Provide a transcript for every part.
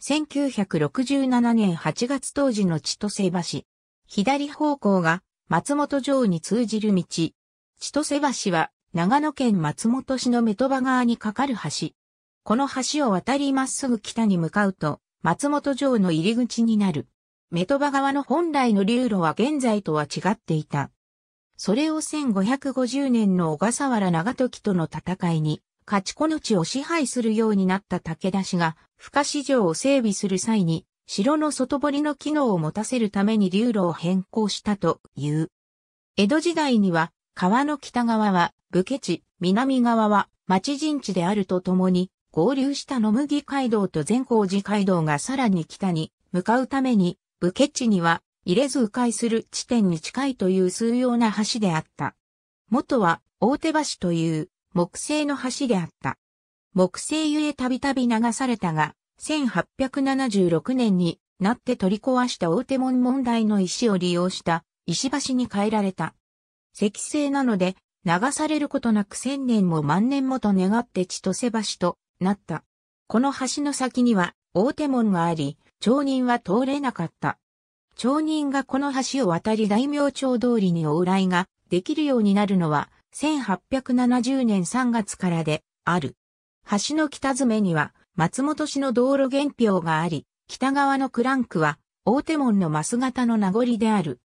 1967年8月当時の千歳橋。左方向が松本城に通じる道。千歳橋は長野県松本市の目戸場川に架かる橋。この橋を渡りまっすぐ北に向かうと、松本城の入り口になる。目戸場川の本来の流路は現在とは違っていた。それを1550年の小笠原長時との戦いに勝ち子の地を支配するようになった武田氏が、不可市場を整備する際に、城の外堀の機能を持たせるために流路を変更したという。江戸時代には、川の北側は武家地、南側は町人地であるとともに、合流した野麦街道と善光寺街道がさらに北に向かうために、武家地には入れず迂回する地点に近いという数様な橋であった。元は大手橋という木製の橋であった。木製ゆえたびたび流されたが、1876年になって取り壊した大手門問題の石を利用した石橋に変えられた。石製なので流されることなく千年も万年もと願って千歳橋となった。この橋の先には大手門があり、町人は通れなかった。町人がこの橋を渡り大名町通りに往来ができるようになるのは1870年3月からである。橋の北詰めには松本市の道路原表があり、北側のクランクは大手門のマス型の名残である。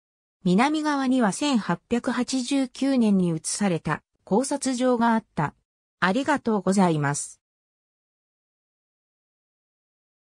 南側には1889年に移された考察場があった。ありがとうございます。